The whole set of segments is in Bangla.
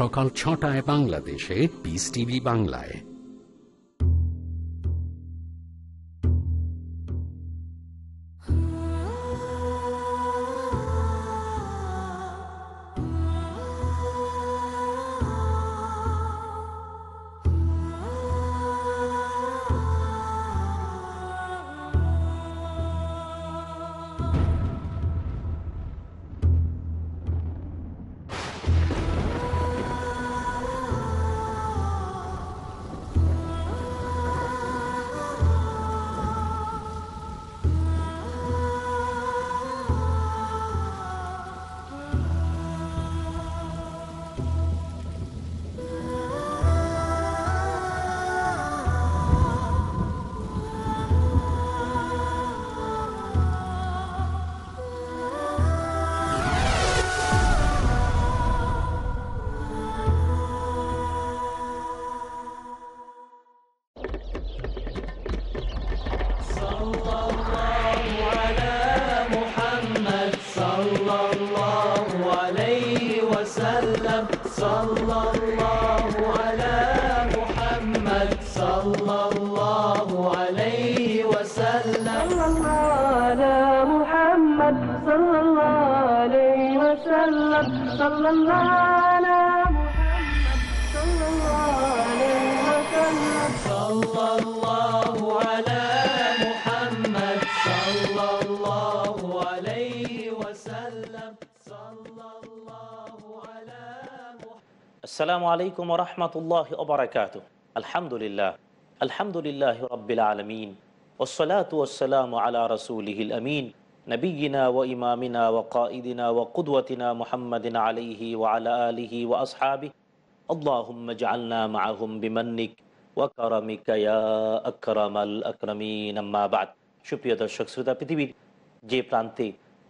সকাল ছটায় বাংলাদেশে পিস টিভি বাংলায় আসসালামু আলাইকুম রহমতুল্লাহ ওবরাকাত আলহামদুলিল্লাহ আলহামদুলিল্লাহ আলমিন ওসলাত ওসালাম আলা রসুলহিল আমিন নবীনা ও ইমামিনা ও কাঈদিনা ও মোহাম্মদিন আলিহি ও আলা আলিহি ও আসহাবি সুপ্রিয় দর্শক শ্রোতা পৃথিবীর যে প্রান্তে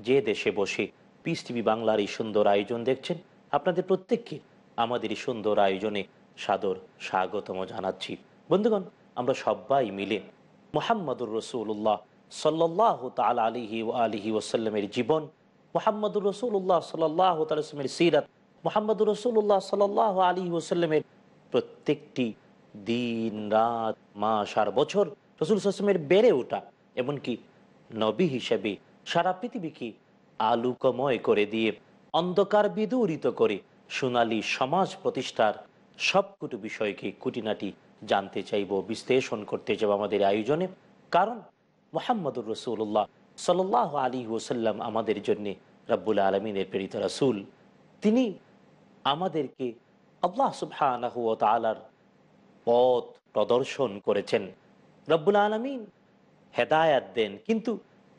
যে দেশে বসে পিস টিভি বাংলার এই সুন্দর আয়োজন দেখছেন আপনাদের প্রত্যেককে আমাদের এই সুন্দর আয়োজনে সাদর স্বাগতম জানাচ্ছি বন্ধুগণ আমরা সবাই মিলে মোহাম্মদুর রসুল্লাহ সাল্লাহ তাল আলিহি ও আলিহি ওসাল্লামের জীবন মোহাম্মদুর রসুল্লাহ সাল্লাহ তালামের সিরাত মোহাম্মদুর রসুল্লাহ সাল্লাহ আলী ওসাল্লামের প্রত্যেকটি দিন রাত মাস আর বছর রসুল সাল্লামের বেড়ে ওঠা এমনকি নবী হিসেবে সারা পৃথিবীকে আলোকময় করে দিয়ে অন্ধকার বিদূরিত করে সোনালী সমাজ প্রতিষ্ঠার সবকটু বিষয়কে কুটিনাটি জানতে চাইব বিশ্লেষণ করতে চাইব আমাদের আয়োজনে কারণ মোহাম্মদুর রসুল্লাহ সাল আলী ওসাল্লাম আমাদের জন্যে রব্বুল আলমিনের প্রেরিত রসুল তিনি আমাদেরকে আল্লাহ সুবহানাহ তালার পথ প্রদর্শন করেছেন রব্বুল আলমিন হেদায়াত দেন কিন্তু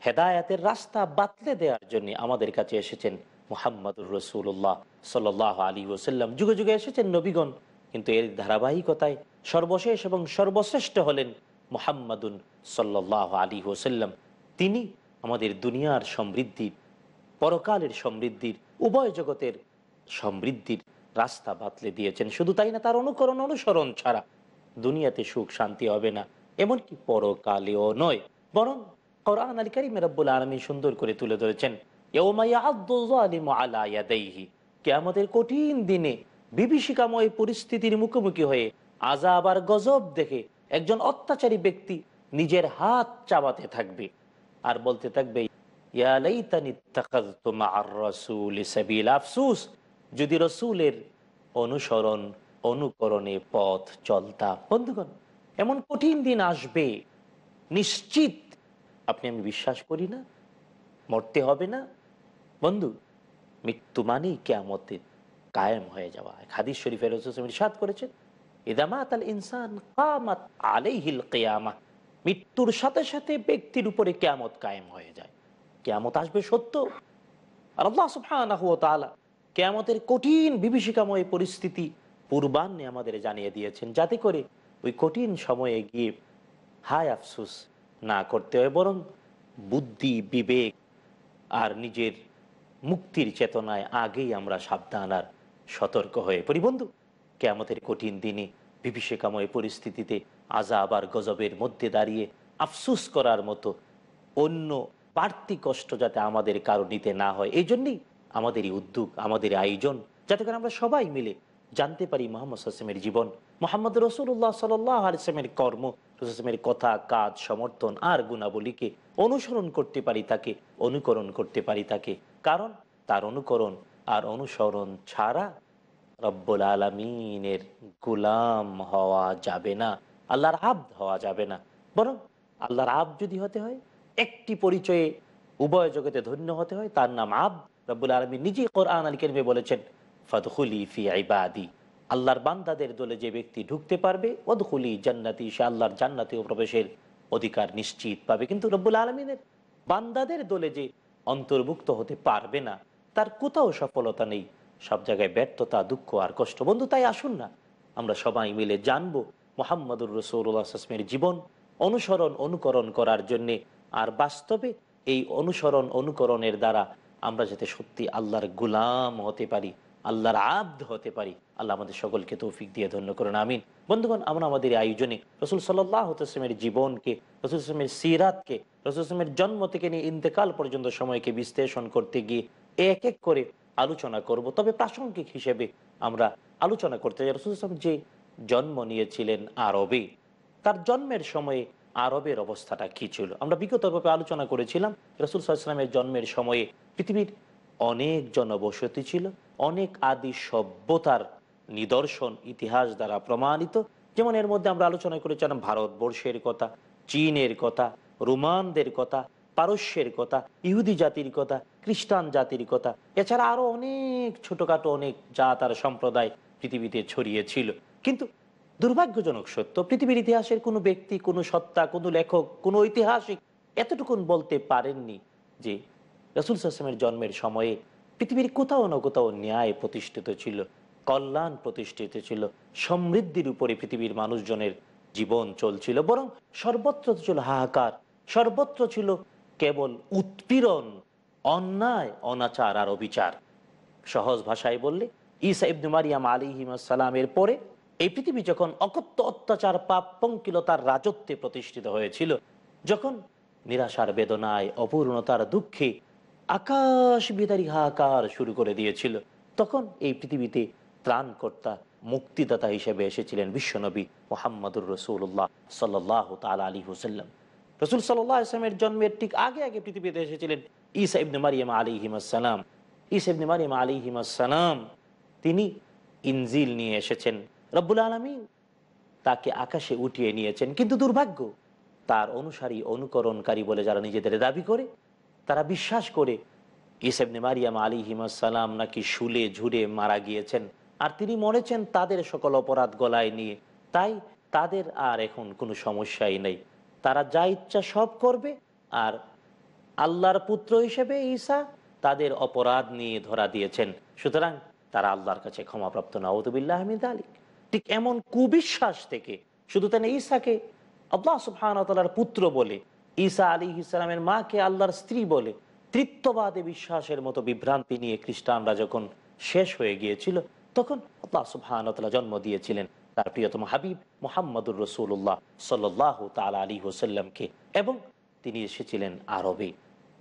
হেদায়াতের রাস্তা বাতলে দেওয়ার জন্য আমাদের কাছে এসেছেন মোহাম্মদুর রসুল্লাহ সাল্লাহ আলী ওসাল্লাম যুগে যুগে এসেছেন নবীগণ কিন্তু এর ধারাবাহিকতায় সর্বশেষ এবং সর্বশ্রেষ্ঠ হলেন মোহাম্মদুন সাল্লাহ আলী ওসাল্লাম তিনি আমাদের দুনিয়ার সমৃদ্ধির পরকালের সমৃদ্ধির উভয় জগতের সমৃদ্ধির রাস্তা বাতলে দিয়েছেন শুধু তাই না তার অনুকরণ অনুসরণ ছাড়া দুনিয়াতে সুখ শান্তি হবে না এমনকি পরকালেও নয় বরং কোরআন আনারিকারী কারিম আলমী সুন্দর করে তুলে ধরেছেন কেয়ামতের কঠিন দিনে বিভীষিকাময় পরিস্থিতির মুখোমুখি হয়ে আজাব আর গজব দেখে একজন অত্যাচারী ব্যক্তি নিজের হাত চাবাতে থাকবে আর বলতে থাকবে আফসুস যদি রসুলের অনুসরণ অনুকরণে পথ চলতাম বন্ধুগণ এমন কঠিন দিন আসবে নিশ্চিত আপনি আমি বিশ্বাস করি না মরতে হবে না বন্ধু মৃত্যু মানেই কেয়ামতের কায়েম হয়ে যাওয়া খাদিস শরীফের সাদ করেছেন ইদামাত আল ইনসান কামাত আলাইহিল কেয়ামা মৃত্যুর সাথে সাথে ব্যক্তির উপরে কেয়ামত কায়েম হয়ে যায় কেয়ামত আসবে সত্য আর আল্লাহ কেয়ামতের কঠিন বিভীষিকাময় পরিস্থিতি পূর্বান্নে আমাদের জানিয়ে দিয়েছেন যাতে করে ওই কঠিন সময়ে গিয়ে হায় আফসুস না করতে হয় বরং বুদ্ধি বিবেক আর নিজের মুক্তির চেতনায় আগেই আমরা সাবধান আর সতর্ক হয়ে পড়ি বন্ধু আমাদের কঠিন দিনে বিভীষিকাময় পরিস্থিতিতে আজাব আর গজবের মধ্যে দাঁড়িয়ে আফসুস করার মতো অন্য বাড়তি কষ্ট যাতে আমাদের কারো নিতে না হয় এই জন্যেই আমাদেরই উদ্যোগ আমাদের আয়োজন যাতে করে আমরা সবাই মিলে জানতে পারি মোহাম্মদ হাসেমের জীবন মোহাম্মদ রসুল্লাহ সাল্লাহ কর্ম রসুলের কথা কাজ সমর্থন আর গুণাবলীকে অনুসরণ করতে পারি তাকে অনুকরণ করতে পারি তাকে কারণ তার অনুকরণ আর অনুসরণ ছাড়া রব্বুল আলমিনের গুলাম হওয়া যাবে না আল্লাহর আব্দ হওয়া যাবে না বরং আল্লাহর আব যদি হতে হয় একটি পরিচয়ে উভয় জগতে ধন্য হতে হয় তার নাম আব রব্বুল আলমী নিজেই কোরআন আলী কেনবে বলেছেন ফদখুলি ফি আইবাদি আল্লাহর বান্দাদের দলে যে ব্যক্তি ঢুকতে পারবে অদখুলি জান্নাতি সে আল্লাহর জান্নাতি ও প্রবেশের অধিকার নিশ্চিত পাবে কিন্তু রব্বুল আলমিনের বান্দাদের দলে যে অন্তর্ভুক্ত হতে পারবে না তার কোথাও সফলতা নেই সব জায়গায় ব্যর্থতা দুঃখ আর কষ্ট বন্ধু তাই আসুন না আমরা সবাই মিলে জানব মোহাম্মদুর রসৌরুল্লাহামের জীবন অনুসরণ অনুকরণ করার জন্যে আর বাস্তবে এই অনুসরণ অনুকরণের দ্বারা আমরা যাতে সত্যি আল্লাহর গুলাম হতে পারি আল্লাহর আব্দ হতে পারি আল্লাহ আমাদের সকলকে তৌফিক দিয়ে ধন্য করুন আমিন বন্ধুগণ আমরা আমাদের আয়োজনে রসুল সাল্লাহ জীবনকে রসুল হোসেমের সিরাতকে রসুল হোসেমের জন্ম থেকে নিয়ে ইন্তেকাল পর্যন্ত সময়কে বিশ্লেষণ করতে গিয়ে এক এক করে আলোচনা করব তবে প্রাসঙ্গিক হিসেবে আমরা আলোচনা করতে চাই রসুল ইসলাম যে জন্ম নিয়েছিলেন আরবে তার জন্মের সময়ে আরবের অবস্থাটা কী ছিল আমরা বিগতভাবে আলোচনা করেছিলাম রসুল ইসলামের জন্মের সময়ে পৃথিবীর অনেক জনবসতি ছিল অনেক আদি সভ্যতার নিদর্শন ইতিহাস দ্বারা প্রমাণিত যেমন এর মধ্যে আমরা আলোচনা করেছিলাম ভারতবর্ষের কথা চীনের কথা রোমানদের কথা পারস্যের কথা ইহুদি জাতির কথা খ্রিস্টান জাতির কথা এছাড়া আরও অনেক ছোটোখাটো অনেক জাত আর সম্প্রদায় পৃথিবীতে ছড়িয়েছিল কিন্তু দুর্ভাগ্যজনক সত্য পৃথিবীর ইতিহাসের কোনো ব্যক্তি কোনো সত্তা কোনো লেখক কোনো ঐতিহাসিক এতটুকুন বলতে পারেননি যে রসুল সাসলামের জন্মের সময়ে পৃথিবীর কোথাও না কোথাও ন্যায় প্রতিষ্ঠিত ছিল কল্যাণ প্রতিষ্ঠিত ছিল সমৃদ্ধির উপরে পৃথিবীর মানুষজনের জীবন চলছিল বরং সর্বত্র ছিল হাহাকার সর্বত্র ছিল কেবল উৎপীড়ন অন্যায় অনাচার আর অবিচার সহজ ভাষায় বললে ইসা ইবনু মারিয়াম সালামের পরে এই পৃথিবী যখন অকত্য অত্যাচার পাপ পঙ্কিলতার রাজত্বে প্রতিষ্ঠিত হয়েছিল যখন নিরাশার বেদনায় অপূর্ণতার দুঃখে আকাশ বিদারী হাহাকার শুরু করে দিয়েছিল তখন এই পৃথিবীতে ত্রাণকর্তা মুক্তিদাতা হিসেবে এসেছিলেন বিশ্বনবী মোহাম্মদুর রসুল্লাহ সাল্লাহ তাল আলী হুসাল্লাম রসুল সাল্লাহ জন্মের ঠিক আগে আগে পৃথিবীতে এসেছিলেন ইসাইব ইবনে আলী হিমাসালাম ইসাইব ইবনে আলী হিমাসালাম তিনি ইনজিল নিয়ে এসেছেন রব্বুল আলমী তাকে আকাশে উঠিয়ে নিয়েছেন কিন্তু দুর্ভাগ্য তার অনুসারী অনুকরণকারী বলে যারা নিজেদের দাবি করে তারা বিশ্বাস করে ইসেবনে মারিয়াম আলী হিমাসালাম নাকি শুলে ঝুড়ে মারা গিয়েছেন আর তিনি মরেছেন তাদের সকল অপরাধ গলায় নিয়ে তাই তাদের আর এখন কোনো সমস্যাই নেই তারা যা ইচ্ছা সব করবে আর আল্লাহর পুত্র হিসেবে ঈসা তাদের অপরাধ নিয়ে ধরা দিয়েছেন সুতরাং তারা আল্লাহর কাছে ক্ষমাপ্রাপ্ত নওয়াতুবিল্লাহ আহমিদ আলী ঠিক এমন কুবিশ্বাস থেকে শুধু তেন ঈসাকে আল্লাহ সুফানতালার পুত্র বলে ঈসা আলী ইসলামের মাকে আল্লাহর স্ত্রী বলে তৃত্ববাদে বিশ্বাসের মতো বিভ্রান্তি নিয়ে খ্রিস্টানরা যখন শেষ হয়ে গিয়েছিল তখন আল্লাহ জন্ম দিয়েছিলেন তার প্রিয়তম হাবিব মোহাম্মদুর রসুল্লাহ সাল্লাহ তাল আলী হোসাল্লামকে এবং তিনি এসেছিলেন আরবে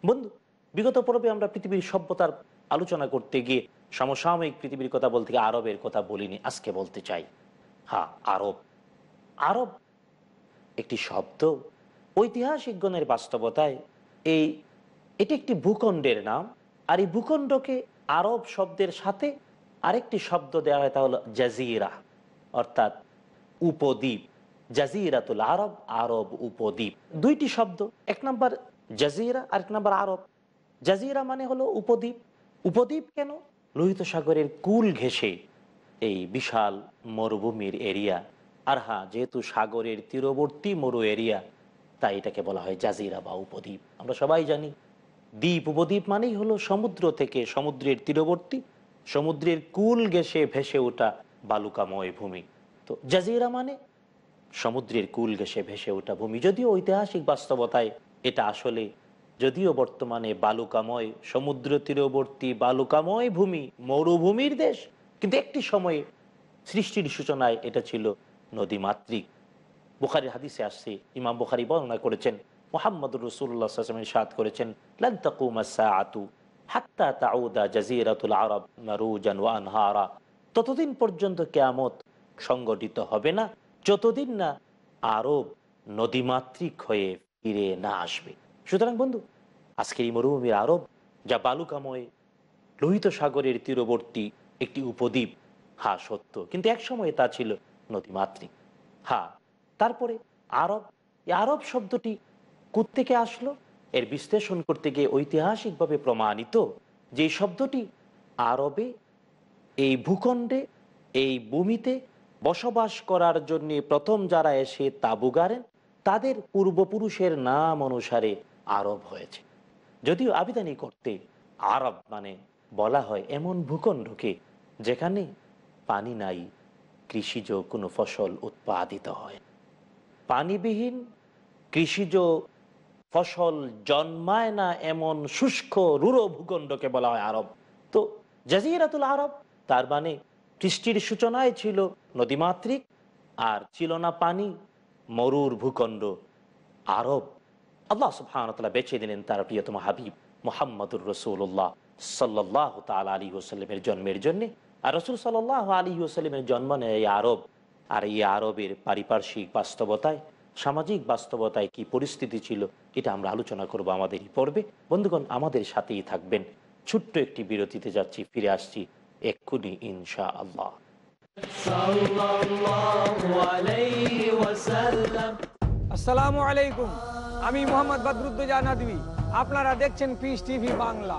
বন্ধু বিগত পর্বে আমরা পৃথিবীর সভ্যতার আলোচনা করতে গিয়ে সমসাময়িক পৃথিবীর কথা বলতে গিয়ে আরবের কথা বলিনি আজকে বলতে চাই হ্যাঁ আরব আরব একটি শব্দ ঐতিহাসিক গণের বাস্তবতায় এই এটি একটি ভূখণ্ডের নাম আর এই ভূখণ্ডকে আরব শব্দের সাথে আরেকটি শব্দ দেওয়া হয় তাহলে হলো জাজিরা অর্থাৎ উপদ্বীপ জাজিরাতুল আরব আরব উপদ্বীপ দুইটি শব্দ এক নম্বর জাজিরা আর এক নম্বর আরব জাজিরা মানে হলো উপদ্বীপ উপদ্বীপ কেন লোহিত সাগরের কুল ঘেঁষে এই বিশাল মরুভূমির এরিয়া আর হ্যাঁ যেহেতু সাগরের তীরবর্তী মরু এরিয়া তাই এটাকে বলা হয় জাজিরা বা উপদ্বীপ আমরা সবাই জানি দ্বীপ উপদ্বীপ মানেই হলো সমুদ্র থেকে সমুদ্রের তীরবর্তী সমুদ্রের কুল গেসে ভেসে ওঠা বালুকাময় ভূমি তো জাজিরা মানে সমুদ্রের কুল গেসে ভেসে ওঠা ভূমি যদিও ঐতিহাসিক বাস্তবতায় এটা আসলে যদিও বর্তমানে বালুকাময় সমুদ্র তীরবর্তী বালুকাময় ভূমি মরুভূমির দেশ কিন্তু একটি সময়ে সৃষ্টির সূচনায় এটা ছিল নদীমাতৃক বুখারির হাদিসে আসছে ইমাম বুখারি বর্ণনা করেছেন মোহাম্মদ রসুল্লাহ আসলামের সাদ করেছেন আতু তাউদা ততদিন পর্যন্ত কেয়ামত সংগঠিত হবে না যতদিন না আরব নদীমাতৃক হয়ে ফিরে না আসবে সুতরাং বন্ধু আজকের এই মরুভূমির আরব যা বালুকাময় লোহিত সাগরের তীরবর্তী একটি উপদ্বীপ হা সত্য কিন্তু একসময় তা ছিল নদীমাত্রিক হা তারপরে আরব আরব শব্দটি কোত্থেকে আসলো এর বিশ্লেষণ করতে গিয়ে ঐতিহাসিকভাবে প্রমাণিত যে শব্দটি আরবে এই ভূখণ্ডে এই ভূমিতে বসবাস করার জন্য প্রথম যারা এসে তাবু গাড়েন তাদের পূর্বপুরুষের নাম অনুসারে আরব হয়েছে যদিও আবিদানি করতে আরব মানে বলা হয় এমন ভূখণ্ডকে যেখানে পানি নাই কৃষিজ কোনো ফসল উৎপাদিত হয় পানিবিহীন কৃষিজ ফসল জন্মায় না এমন শুষ্ক রুড়ো ভূখণ্ডকে বলা হয় আরব তো জাজিরাতুল আরব তার মানে কৃষ্টির সূচনায় ছিল নদীমাতৃক আর ছিল না পানি মরুর ভূখণ্ড আরব আল্লাহ সুফানতলা বেছে দিলেন তার প্রিয়তম হাবিব মোহাম্মদুর রসুল্লাহ সাল্লাহ তাল আলী ওসাল্লামের জন্মের জন্যে আর রসুল সাল্লাহ আলী ওসাল্লামের জন্ম নেয় আরব আর এই আরবের পারিপার্শ্বিক বাস্তবতায় সামাজিক বাস্তবতায় কি পরিস্থিতি ছিল এটা আমরা আলোচনা করব আমাদেরই পর্বে বন্ধুগণ আমাদের সাথেই থাকবেন ছোট্ট একটি বিরতিতে যাচ্ছি ফিরে আসছি এক্ষুনি ইনশা আল্লাহ আসসালামু আলাইকুম আমি মোহাম্মদ বদরুদ্দোজা আপনারা দেখছেন পিস টিভি বাংলা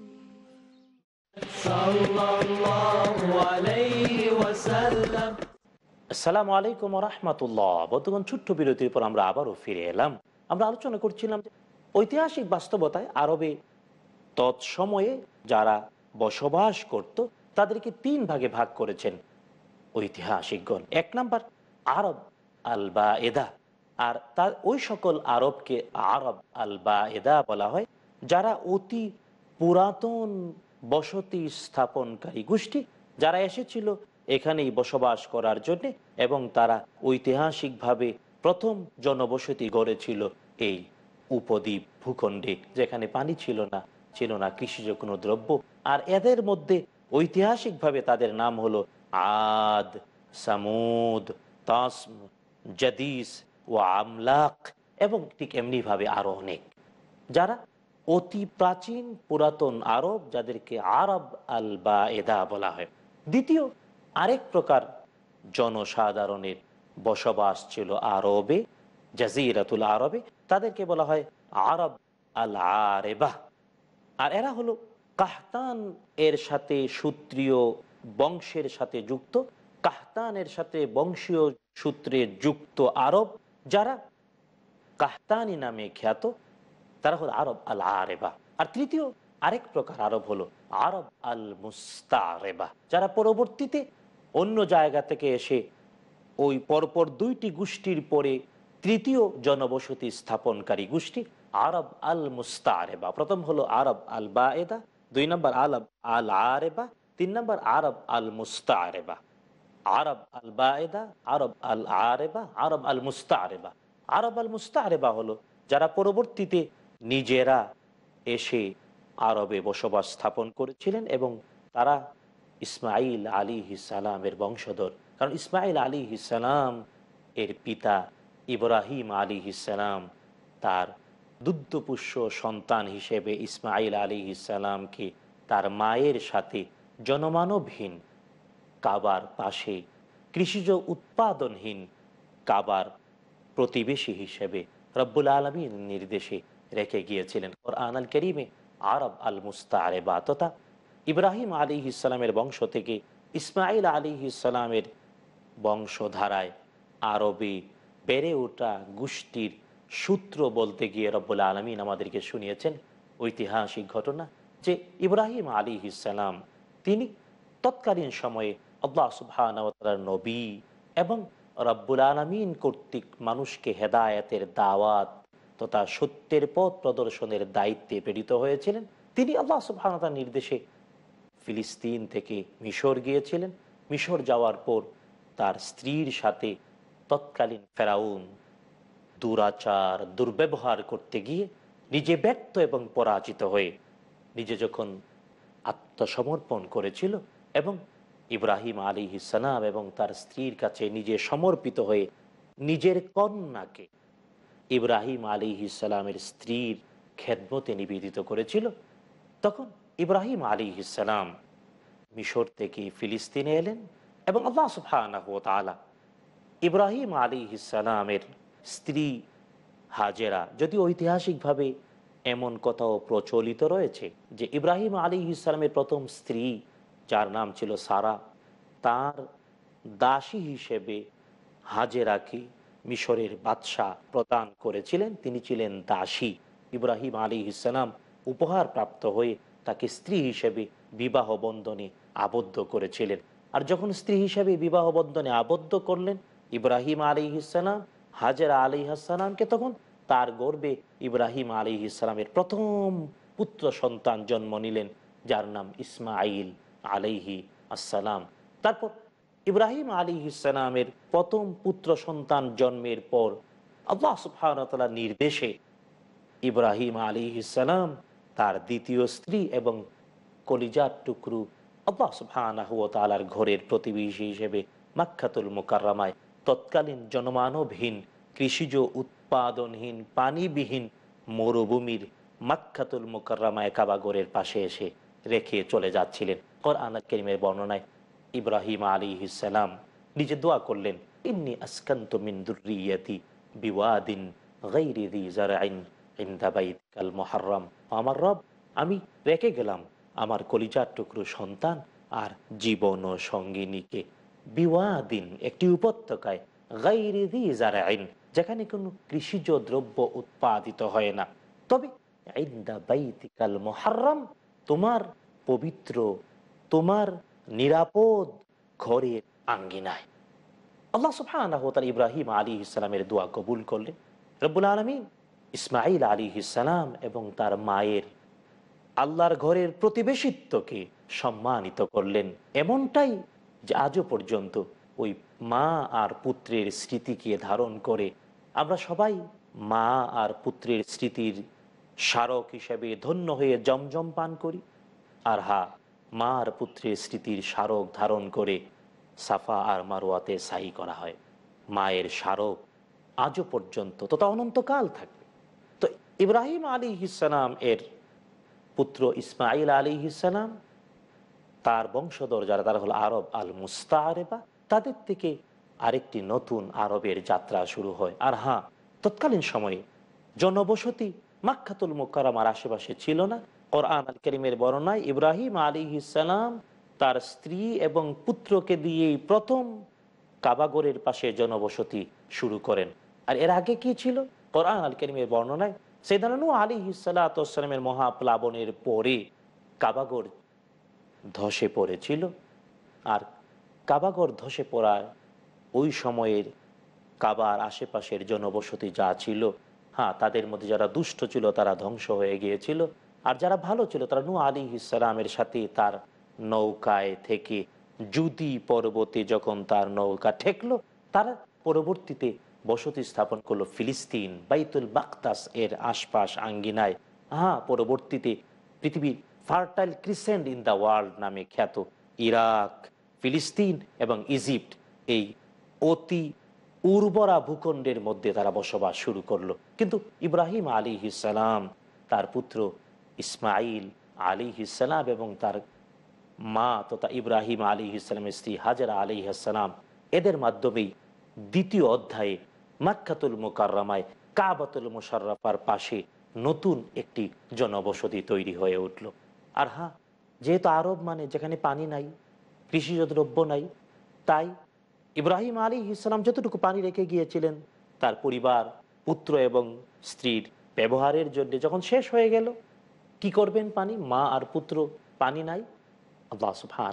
আসসালামু রহমতুল্লাহ বর্তমান ছোট্ট বিরতির পর আমরা আবারও ফিরে এলাম আমরা আলোচনা করছিলাম ঐতিহাসিক বাস্তবতায় আরবে তৎসময়ে যারা বসবাস করত তাদেরকে তিন ভাগে ভাগ করেছেন ঐতিহাসিকগণ এক নাম্বার আরব আল এদা আর তার ওই সকল আরবকে আরব আল এদা বলা হয় যারা অতি পুরাতন বসতি স্থাপনকারী গোষ্ঠী যারা এসেছিল এখানেই বসবাস করার জন্য এবং তারা ঐতিহাসিকভাবে প্রথম জনবসতি গড়েছিল এই উপদ্বীপ ভূখণ্ডে যেখানে পানি ছিল না ছিল না কৃষিজ কোনো দ্রব্য আর এদের মধ্যে ঐতিহাসিকভাবে তাদের নাম হলো আদ সামুদ তাসম জাদিস ও আমলাক এবং ঠিক এমনিভাবে আরও অনেক যারা অতি প্রাচীন পুরাতন আরব যাদেরকে আরব আল বা এদা বলা হয় দ্বিতীয় আরেক প্রকার জনসাধারণের বসবাস ছিল আরবে জাজিরাতুল আরবে তাদেরকে বলা হয় আরব আল আরেবা আর এরা হলো কাহতান এর সাথে সূত্রীয় বংশের সাথে যুক্ত কাহতানের সাথে বংশীয় সূত্রে যুক্ত আরব যারা কাহতানি নামে খ্যাত তারা হলো আরব আল আরেবা আর তৃতীয় আরেক প্রকার আরব হলো আরব আল মুস্তারেবা যারা পরবর্তীতে অন্য জায়গা থেকে এসে ওই পরপর দুইটি গোষ্ঠীর পরে তৃতীয় জনবসতি স্থাপনকারী গোষ্ঠী আরব আল মুস্তারেবা প্রথম হলো আরব আল বাদা দুই নম্বর আলব আল আরেবা তিন নম্বর আরব আল মুস্তারেবা আরব আল বাদা আরব আল আরেবা আরব আল মুস্তারেবা আরব আল মুস্তারেবা হলো যারা পরবর্তীতে নিজেরা এসে আরবে বসবাস স্থাপন করেছিলেন এবং তারা ইসমাইল আলী হিসালামের বংশধর কারণ ইসমাইল আলী হিসালাম এর পিতা ইব্রাহিম আলী হিসালাম তার দুগ্ধপুষ্য সন্তান হিসেবে ইসমাইল আলী ইসালামকে তার মায়ের সাথে জনমানবহীন কাবার পাশে কৃষিজ উৎপাদনহীন কাবার প্রতিবেশী হিসেবে রব্বুল আলমীর নির্দেশে রেখে গিয়েছিলেন কোরআন আল করিমে আরব আল মুস্তা আরে তথা ইব্রাহিম আলী ইসলামের বংশ থেকে ইসমাইল আলী ইসলামের বংশধারায় আরবি বেড়ে ওঠা গোষ্ঠীর সূত্র বলতে গিয়ে রব্বুল আলমিন আমাদেরকে শুনিয়েছেন ঐতিহাসিক ঘটনা যে ইব্রাহিম আলী ইসলাম তিনি তৎকালীন সময়ে আল্লাহ সুবাহর নবী এবং রব্বুল আলমিন কর্তৃক মানুষকে হেদায়তের দাওয়াত তথা সত্যের পথ প্রদর্শনের দায়িত্বে প্রেরিত হয়েছিলেন তিনি আল্লাহ সুফানতার নির্দেশে ফিলিস্তিন থেকে মিশর গিয়েছিলেন মিশর যাওয়ার পর তার স্ত্রীর সাথে তৎকালীন ফেরাউন দুরাচার দুর্ব্যবহার করতে গিয়ে নিজে ব্যর্থ এবং পরাজিত হয়ে নিজে যখন আত্মসমর্পণ করেছিল এবং ইব্রাহিম আলী হিসালাম এবং তার স্ত্রীর কাছে নিজে সমর্পিত হয়ে নিজের কন্যাকে ইব্রাহিম আলী ইসালামের স্ত্রীর খেদমতে নিবেদিত করেছিল তখন ইব্রাহিম আলী ইসালাম মিশর থেকে ফিলিস্তিনে এলেন এবং আল্লাহ হুয়া তালা ইব্রাহিম আলী ইসালামের স্ত্রী হাজেরা যদি ঐতিহাসিকভাবে এমন কথাও প্রচলিত রয়েছে যে ইব্রাহিম আলী ইসলামের প্রথম স্ত্রী যার নাম ছিল সারা তার দাসী হিসেবে হাজেরাকে মিশরের বাদশাহ প্রদান করেছিলেন তিনি ছিলেন দাসী ইব্রাহিম আলী ইসলাম উপহার প্রাপ্ত হয়ে তাকে স্ত্রী হিসেবে বিবাহ বন্ধনে আবদ্ধ করেছিলেন আর যখন স্ত্রী হিসেবে বিবাহ বন্ধনে আবদ্ধ করলেন ইব্রাহিম আলী ইসলাম হাজারা আলী হাসানামকে তখন তার গর্বে ইব্রাহিম আলী ইসলামের প্রথম পুত্র সন্তান জন্ম নিলেন যার নাম ইসমাইল আলিহি আসসালাম তারপর ইব্রাহিম আলী ইসালামের প্রথম পুত্র সন্তান জন্মের পর আল্লাহ সুফানতলা নির্দেশে ইব্রাহিম আলী ইসালাম তার দ্বিতীয় স্ত্রী এবং কলিজার টুকরু আল্লাহ সুফানাহতালার ঘরের প্রতিবেশী হিসেবে মাক্ষাতুল মোকাররামায় তৎকালীন জনমানবহীন কৃষিজ উৎপাদনহীন পানিবিহীন মরুভূমির মাক্ষাতুল মোকাররামায় কাবাগরের পাশে এসে রেখে চলে যাচ্ছিলেন কর আনাদ বর্ণনায় ইব্রাহিম আলী ইসালাম নিজে দোয়া করলেন ইমনি আসকান্ত মিন্দুরিয়াতি বিওয়াদিন কাল মহারম আমার রব আমি রেখে গেলাম আমার কলিজার টুকরো সন্তান আর জীবন ও সঙ্গিনীকে বিওয়াদিন একটি উপত্যকায় গাইরিদি যারা আইন যেখানে কোন কৃষিজ দ্রব্য উৎপাদিত হয় না তবে আইন্দা বাইতিকাল মহারম তোমার পবিত্র তোমার নিরাপদ ঘরের আঙ্গিনায় আল্লাহ সুফান ইব্রাহিম আলী ইসলামের দোয়া কবুল করলেন রব্বুল আলমিন ইসমাইল আলী ইসালাম এবং তার মায়ের আল্লাহর ঘরের প্রতিবেশিত্বকে সম্মানিত করলেন এমনটাই যে আজও পর্যন্ত ওই মা আর পুত্রের স্মৃতিকে ধারণ করে আমরা সবাই মা আর পুত্রের স্মৃতির স্মারক হিসেবে ধন্য হয়ে জমজম পান করি আর হা মা আর পুত্রের স্মৃতির স্মারক ধারণ করে সাফা আর মারোয়াতে সাহি করা হয় মায়ের স্মারক আজও পর্যন্ত তথা অনন্তকাল থাকবে তো ইব্রাহিম আলী হিসালাম এর পুত্র ইসমাইল আলী হিসালাম তার বংশধর যারা তারা হলো আরব আল মুস্তা আরেবা তাদের থেকে আরেকটি নতুন আরবের যাত্রা শুরু হয় আর হ্যাঁ তৎকালীন সময়ে জনবসতি মাক্ষাতুল মোকারামার আশেপাশে ছিল না কোরআন আল করিমের বর্ণায় ইব্রাহিম আলী ইসালাম তার স্ত্রী এবং পুত্রকে দিয়েই প্রথম কাবাগরের পাশে জনবসতি শুরু করেন আর এর আগে কি ছিল কোরআন আল করিমের বর্ণনায় সেদানু আলী ইসালাতামের মহাপ্লাবনের পরে কাবাগর ধসে পড়েছিল আর কাবাগর ধসে পড়ার ওই সময়ের কাবার আশেপাশের জনবসতি যা ছিল হ্যাঁ তাদের মধ্যে যারা দুষ্ট ছিল তারা ধ্বংস হয়ে গিয়েছিল আর যারা ভালো ছিল তারা নু আলী ইসালামের সাথে তার নৌকায় থেকে যুদি পর্বতে যখন তার নৌকা ঠেকলো তার পরবর্তীতে বসতি স্থাপন করলো ফিলিস্তিন বাইতুল বাক্তাস এর আশপাশ আঙ্গিনায় হ্যাঁ পরবর্তীতে পৃথিবীর fertile crescent in the world নামে খ্যাত ইরাক ফিলিস্তিন এবং ইজিপ্ট এই অতি উর্বরা ভূখণ্ডের মধ্যে তারা বসবাস শুরু করলো কিন্তু ইব্রাহিম আলী ইসালাম তার পুত্র ইসমাইল আলী ইসালাম এবং তার মা তথা ইব্রাহিম আলী ইসলামের স্ত্রী হাজারা আলী হাসালাম এদের মাধ্যমেই দ্বিতীয় অধ্যায়ে মাক্ষাতুল মোকাররামায় কাবাতুল মোশাররাফার পাশে নতুন একটি জনবসতি তৈরি হয়ে উঠল আর হ্যাঁ যেহেতু আরব মানে যেখানে পানি নাই কৃষিজ দ্রব্য নাই তাই ইব্রাহিম আলী ইসলাম যতটুকু পানি রেখে গিয়েছিলেন তার পরিবার পুত্র এবং স্ত্রীর ব্যবহারের জন্য যখন শেষ হয়ে গেল কি করবেন পানি মা আর পুত্র পানি নাই আল্লাহ সুফা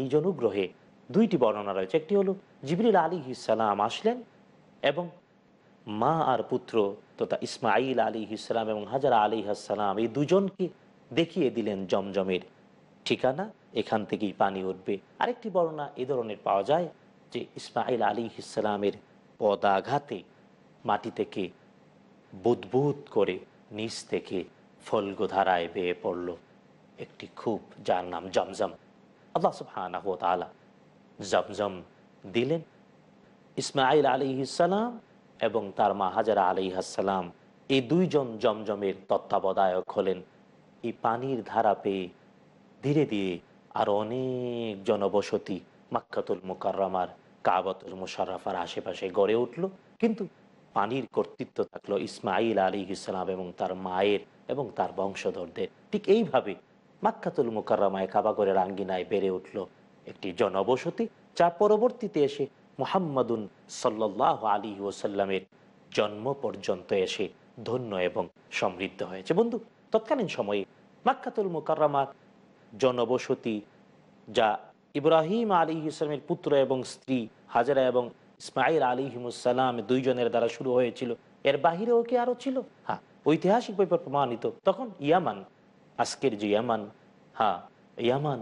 নিজ অনুগ্রহে দুইটি বর্ণনা রয়েছে একটি হলো জিবরিল আলী ইসালাম আসলেন এবং মা আর পুত্র তথা ইসমাইল আলী ইসলাম এবং হাজারা আলী হাসালাম এই দুজনকে দেখিয়ে দিলেন জমজমের ঠিকানা এখান থেকেই পানি উঠবে আরেকটি বর্ণনা এ ধরনের পাওয়া যায় যে ইসমাইল আলী ইসলামের পদাঘাতে মাটি থেকে বুদ্বুদ করে নিচ থেকে ফলগোধারায় বেয়ে পড়ল একটি খুব যার নাম জমজম আল্লাহ সুবহানাহ তালা জমজম দিলেন ইসমাইল আলী ইসালাম এবং তার মা হাজারা আলী হাসালাম এই দুইজন জমজমের তত্ত্বাবধায়ক হলেন এই পানির ধারা পেয়ে ধীরে ধীরে আর অনেক জনবসতি মাক্কাতুল মোকাররমার কাবাতুল মুশারফার আশেপাশে গড়ে উঠল কিন্তু পানির কর্তৃত্ব থাকলো ইসমাইল আলী ইসলাম এবং তার মায়ের এবং তার বংশধরদের ঠিক এইভাবে মাক্কাতুল মোকাররামায় কাবাগরের আঙ্গিনায় বেড়ে উঠল একটি জনবসতি যা পরবর্তীতে এসে মোহাম্মদুন সাল্লাহ আলী ওসাল্লামের জন্ম পর্যন্ত এসে ধন্য এবং সমৃদ্ধ হয়েছে বন্ধু তৎকালীন সময়ে মাক্কাতুল মোকাররামার জনবসতি যা ইব্রাহিম আলী ইসলামের পুত্র এবং স্ত্রী হাজারা এবং ইসমাইল আলী হিমুসালাম দুইজনের দ্বারা শুরু হয়েছিল এর বাহিরেও কি আরো ছিল হ্যাঁ ঐতিহাসিক ব্যাপার প্রমাণিত তখন ইয়ামান আজকের যে ইয়ামান হ্যাঁ ইয়ামান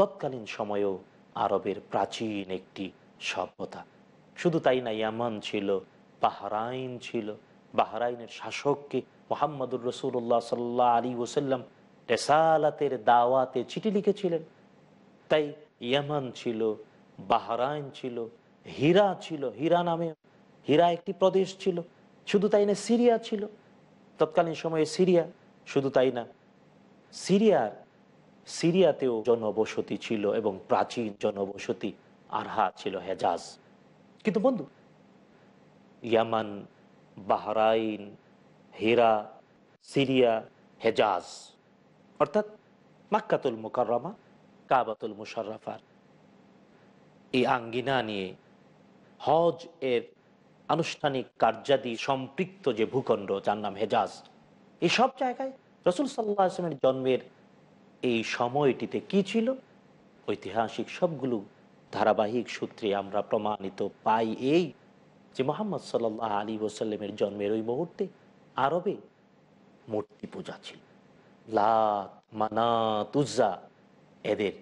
তৎকালীন সময়েও আরবের প্রাচীন একটি সভ্যতা শুধু তাই না ইয়ামান ছিল বাহরাইন ছিল বাহরাইনের শাসককে মোহাম্মদুর রসুল্লাহ সাল্লাহ আলী ওসাল্লাম রেসালাতের দাওয়াতে চিঠি লিখেছিলেন তাই ইয়ামান ছিল বাহরাইন ছিল হীরা ছিল হীরা নামে হীরা একটি প্রদেশ ছিল শুধু তাই না সিরিয়া ছিল তৎকালীন সময়ে সিরিয়া শুধু তাই না সিরিয়ার সিরিয়াতেও জনবসতি ছিল এবং প্রাচীন জনবসতি আরহা ছিল হেজাজ কিন্তু বন্ধু ইয়ামান বাহরাইন হেরা সিরিয়া হেজাজ অর্থাৎ মাক্কাতুল মোকাররমা কাবাতুল মুশারফার এই আঙ্গিনা নিয়ে হজ এর আনুষ্ঠানিক কার্যাদি সম্পৃক্ত যে ভূখণ্ড যার নাম হেজাজ এইসব জায়গায় রসুল সাল্লাহ আসলামের জন্মের এই সময়টিতে কি ছিল ঐতিহাসিক সবগুলো ধারাবাহিক সূত্রে আমরা প্রমাণিত পাই এই যে মোহাম্মদ সাল্লাহ আলী ওসাল্লামের জন্মের ওই মুহূর্তে আরবে মূর্তি পূজা ছিল লাত মানা তুজা এদের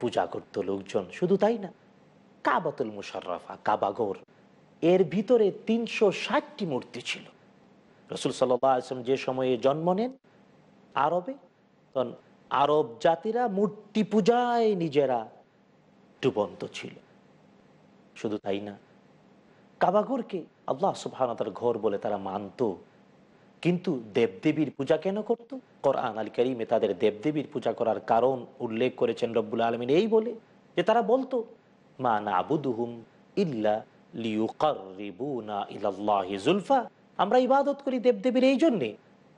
পূজা করত লোকজন শুধু তাই না কাবাতুল মুশারফা কাবাগর এর ভিতরে তিনশো ষাটটি মূর্তি ছিল রসুল সাল্লাম যে সময়ে জন্ম নেন আরবে তখন আরব জাতিরা মূর্তি পূজায় নিজেরা ডুবন্ত ছিল শুধু তাই না কাবাগরকে আল্লাহ সুবাহতার ঘর বলে তারা মানত কিন্তু দেবদেবীর পূজা কেন করত কোরআন আল করিমে তাদের দেবদেবীর পূজা করার কারণ উল্লেখ করেছেন রব্বুল আলমিন এই বলে যে তারা বলতো মা ইল্লা লিউকারিবুনা ইলাল্লাহি জুলফা আমরা ইবাদত করি দেবদেবীর এই জন্যে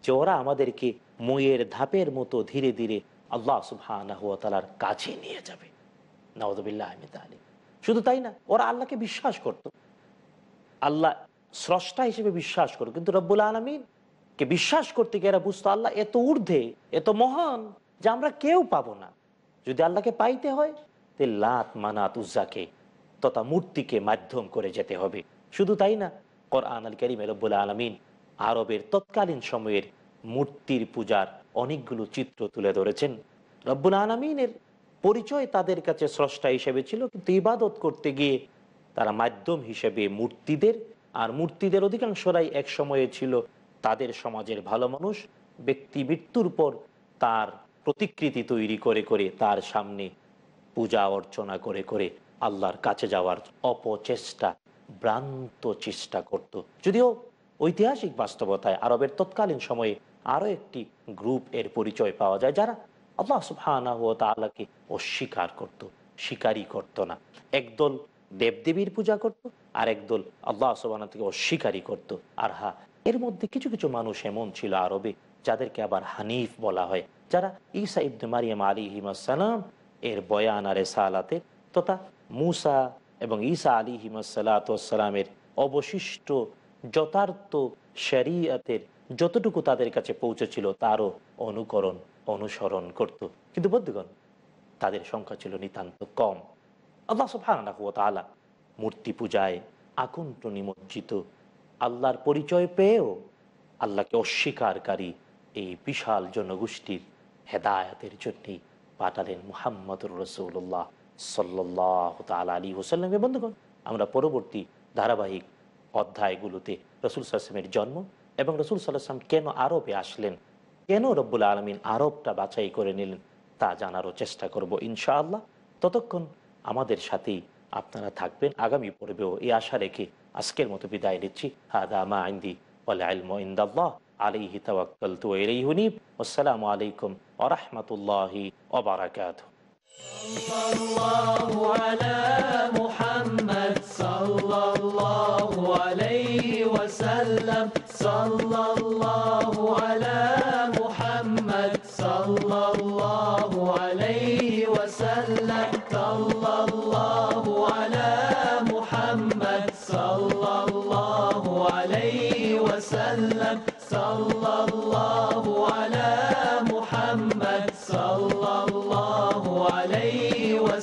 যে ওরা আমাদেরকে ময়ের ধাপের মতো ধীরে ধীরে আল্লাহ সুবাহর কাছে নিয়ে যাবে নওয়াজবিল্লা আহমেদ শুধু তাই না ওরা আল্লাহকে বিশ্বাস করত আল্লাহ স্রষ্টা হিসেবে বিশ্বাস করত কিন্তু রব্বুল আলমিন কে বিশ্বাস করতে গিয়ে এরা বুঝতো আল্লাহ এত ঊর্ধ্বে এত মহান যে আমরা কেউ পাবো না যদি আল্লাহকে পাইতে হয় লাত মানাত উজ্জাকে তথা মূর্তিকে মাধ্যম করে যেতে হবে শুধু তাই না কোরআন আল করিম রব্বুল আলমিন আরবের তৎকালীন সময়ের মূর্তির পূজার অনেকগুলো চিত্র তুলে ধরেছেন রব্বুল আলমিনের পরিচয় তাদের কাছে স্রষ্টা হিসেবে ছিল কিন্তু ইবাদত করতে গিয়ে তারা মাধ্যম হিসেবে মূর্তিদের আর মূর্তিদের অধিকাংশরাই এক সময়ে ছিল তাদের সমাজের ভালো মানুষ ব্যক্তি মৃত্যুর পর তার প্রতিকৃতি তৈরি করে করে তার সামনে পূজা অর্চনা করে করে আল্লাহর কাছে যাওয়ার অপচেষ্টা ভ্রান্ত চেষ্টা করত যদিও ঐতিহাসিক বাস্তবতায় আরবের তৎকালীন সময়ে আরও একটি গ্রুপ এর পরিচয় পাওয়া যায় যারা আল্লাহ সুফানা তালাকে অস্বীকার করত স্বীকারই করত না একদল দেবদেবীর পূজা করত আর একদল আল্লাহ সুবাহ থেকে অস্বীকারই করত আর হা এর মধ্যে কিছু কিছু মানুষ এমন ছিল আরবে যাদেরকে আবার হানিফ বলা হয় যারা ইসা ইবদ মারিয়াম আলী হিমাসালাম এর বয়ান আর সালাতে তথা মুসা এবং ঈসা আলী হিমাসালামের অবশিষ্ট যথার্থ শরিয়াতের যতটুকু তাদের কাছে পৌঁছেছিল তারও অনুকরণ অনুসরণ করত কিন্তু বদ্ধগণ তাদের সংখ্যা ছিল নিতান্ত কম আল্লাহ সফানা মূর্তি পূজায় আকণ্ঠ নিমজ্জিত আল্লাহর পরিচয় পেয়েও আল্লাহকে অস্বীকারকারী এই বিশাল জনগোষ্ঠীর হেদায়াতের জন্যেই পাঠালেন মুহাম্মদুর রসুল্লাহ সাল্লাহ তাল আলী হোসাল্লামকে বন্ধুগণ আমরা পরবর্তী ধারাবাহিক অধ্যায়গুলোতে রসুল সাল্লামের জন্ম এবং রসুল সাল্লাম কেন আরবে আসলেন কেন রব্বুল আলমিন আরবটা বাছাই করে নিলেন তা জানারও চেষ্টা করব ইনশাআল্লাহ ততক্ষণ আমাদের সাথেই আপনারা থাকবেন আগামী পর্বেও এই আশা রেখে আজকের মতো বিদায় নিচ্ছি হাদা আইন্দি আলাইহি তাওয়াক্কালতু ইলাইহি হুনিব আলাইকুম ورحمة الله وبركاته صلى الله على محمد صلى الله عليه وسلم صلى الله على محمد صلى الله عليه وسلم صلى الله على محمد صلى الله عليه وسلم صلى الله على